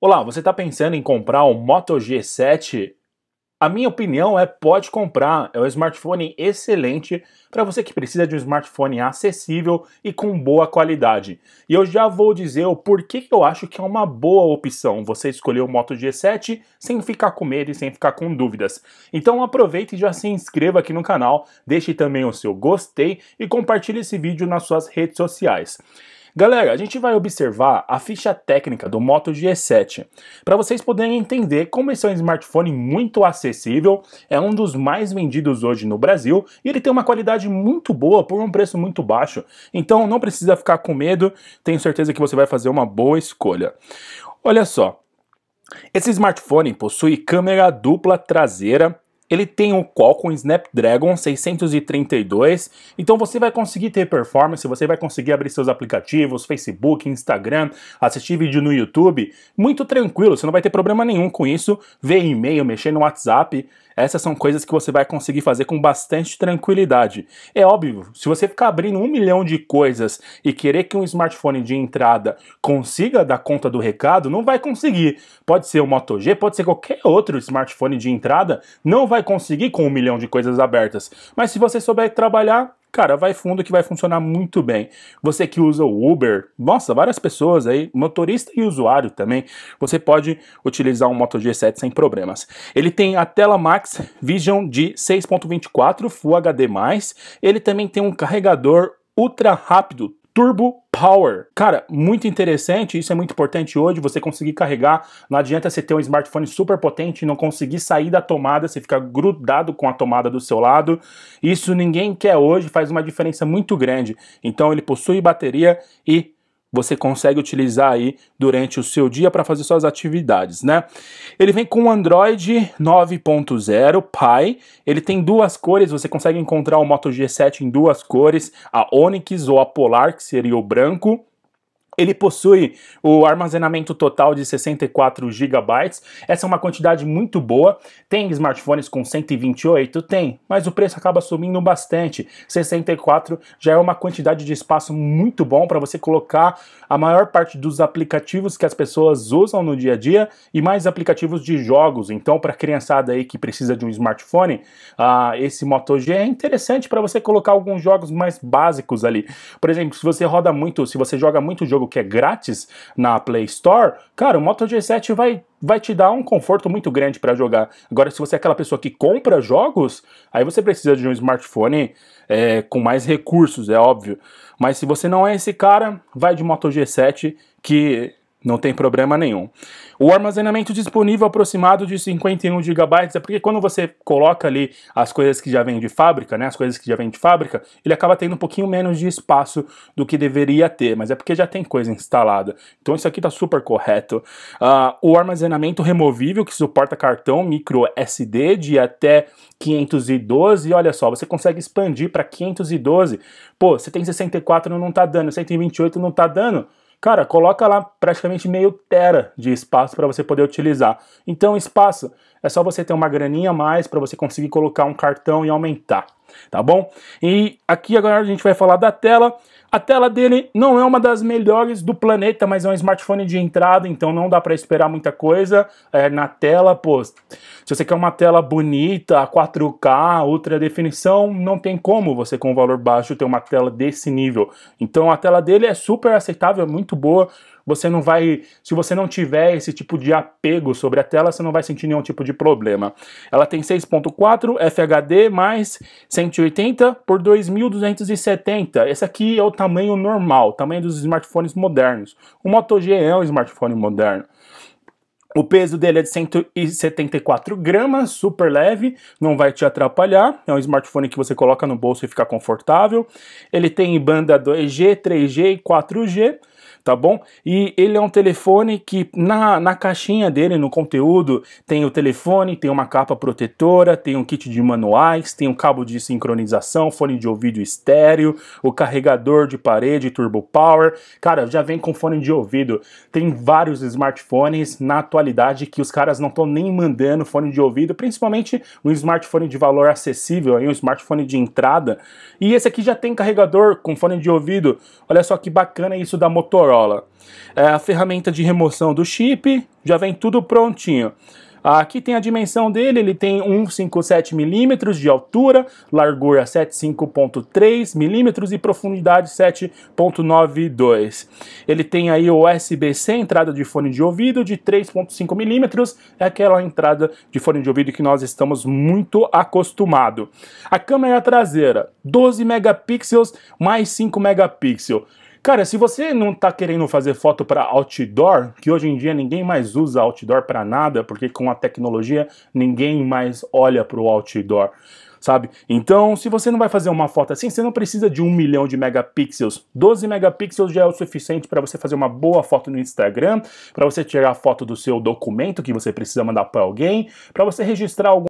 Olá, você está pensando em comprar o Moto G7? A minha opinião é pode comprar, é um smartphone excelente para você que precisa de um smartphone acessível e com boa qualidade. E eu já vou dizer o porquê que eu acho que é uma boa opção você escolher o Moto G7 sem ficar com medo e sem ficar com dúvidas. Então aproveite e já se inscreva aqui no canal, deixe também o seu gostei e compartilhe esse vídeo nas suas redes sociais. Galera, a gente vai observar a ficha técnica do Moto G7 para vocês poderem entender como esse é um smartphone muito acessível, é um dos mais vendidos hoje no Brasil e ele tem uma qualidade muito boa por um preço muito baixo. Então não precisa ficar com medo, tenho certeza que você vai fazer uma boa escolha. Olha só, esse smartphone possui câmera dupla traseira ele tem o Qualcomm Snapdragon 632, então você vai conseguir ter performance, você vai conseguir abrir seus aplicativos, Facebook, Instagram, assistir vídeo no YouTube, muito tranquilo, você não vai ter problema nenhum com isso, ver e-mail, mexer no WhatsApp. Essas são coisas que você vai conseguir fazer com bastante tranquilidade. É óbvio, se você ficar abrindo um milhão de coisas e querer que um smartphone de entrada consiga dar conta do recado, não vai conseguir. Pode ser o Moto G, pode ser qualquer outro smartphone de entrada, não vai conseguir com um milhão de coisas abertas. Mas se você souber trabalhar, cara, vai fundo que vai funcionar muito bem. Você que usa o Uber, nossa, várias pessoas aí, motorista e usuário também, você pode utilizar um Moto G7 sem problemas. Ele tem a tela Max Vision de 6.24 Full HD+, ele também tem um carregador ultra rápido turbo Power. Cara, muito interessante, isso é muito importante hoje, você conseguir carregar. Não adianta você ter um smartphone super potente e não conseguir sair da tomada, você ficar grudado com a tomada do seu lado. Isso ninguém quer hoje, faz uma diferença muito grande. Então ele possui bateria e você consegue utilizar aí durante o seu dia para fazer suas atividades, né? Ele vem com o Android 9.0 Pie, ele tem duas cores, você consegue encontrar o Moto G7 em duas cores, a Onix ou a Polar, que seria o branco, ele possui o armazenamento total de 64 GB. Essa é uma quantidade muito boa. Tem smartphones com 128? Tem, mas o preço acaba subindo bastante. 64 já é uma quantidade de espaço muito bom para você colocar a maior parte dos aplicativos que as pessoas usam no dia a dia e mais aplicativos de jogos. Então, para a criançada aí que precisa de um smartphone, uh, esse Moto G é interessante para você colocar alguns jogos mais básicos ali. Por exemplo, se você roda muito, se você joga muito jogo que é grátis na Play Store, cara, o Moto G7 vai vai te dar um conforto muito grande para jogar. Agora, se você é aquela pessoa que compra jogos, aí você precisa de um smartphone é, com mais recursos, é óbvio. Mas se você não é esse cara, vai de Moto G7, que não tem problema nenhum. O armazenamento disponível aproximado de 51 GB é porque quando você coloca ali as coisas que já vêm de fábrica, né, as coisas que já vêm de fábrica, ele acaba tendo um pouquinho menos de espaço do que deveria ter, mas é porque já tem coisa instalada. Então isso aqui está super correto. Uh, o armazenamento removível que suporta cartão micro SD de até 512, olha só, você consegue expandir para 512. Pô, você tem 64, não está dando, 128 não está dando Cara, coloca lá praticamente meio tera de espaço para você poder utilizar. Então, espaço é só você ter uma graninha a mais para você conseguir colocar um cartão e aumentar, tá bom? E aqui agora a gente vai falar da tela. A tela dele não é uma das melhores do planeta, mas é um smartphone de entrada, então não dá para esperar muita coisa é, na tela. Pô, se você quer uma tela bonita, 4K, ultra definição, não tem como você com um valor baixo ter uma tela desse nível. Então a tela dele é super aceitável, é muito boa. Você não vai, se você não tiver esse tipo de apego sobre a tela, você não vai sentir nenhum tipo de problema. Ela tem 6.4 FHD mais 180 por 2270. Esse aqui é o tamanho normal, tamanho dos smartphones modernos. O Moto G é um smartphone moderno. O peso dele é de 174 gramas, super leve, não vai te atrapalhar. É um smartphone que você coloca no bolso e fica confortável. Ele tem banda 2G, 3G e 4G tá bom? E ele é um telefone que na, na caixinha dele, no conteúdo, tem o telefone, tem uma capa protetora, tem um kit de manuais, tem um cabo de sincronização, fone de ouvido estéreo, o carregador de parede Turbo Power. Cara, já vem com fone de ouvido. Tem vários smartphones na atualidade que os caras não estão nem mandando fone de ouvido, principalmente um smartphone de valor acessível, aí um smartphone de entrada. E esse aqui já tem carregador com fone de ouvido. Olha só que bacana isso da Motorola Motorola. É a ferramenta de remoção do chip, já vem tudo prontinho. Aqui tem a dimensão dele, ele tem 1,57 milímetros de altura, largura 75,3 milímetros e profundidade 7,92. Ele tem aí o USB-C, entrada de fone de ouvido de 3,5 milímetros, é aquela entrada de fone de ouvido que nós estamos muito acostumados. A câmera traseira, 12 megapixels mais 5 megapixels. Cara, se você não tá querendo fazer foto para outdoor, que hoje em dia ninguém mais usa outdoor para nada, porque com a tecnologia ninguém mais olha para o outdoor sabe? Então, se você não vai fazer uma foto assim, você não precisa de um milhão de megapixels. 12 megapixels já é o suficiente para você fazer uma boa foto no Instagram, para você tirar a foto do seu documento que você precisa mandar para alguém, para você registrar algum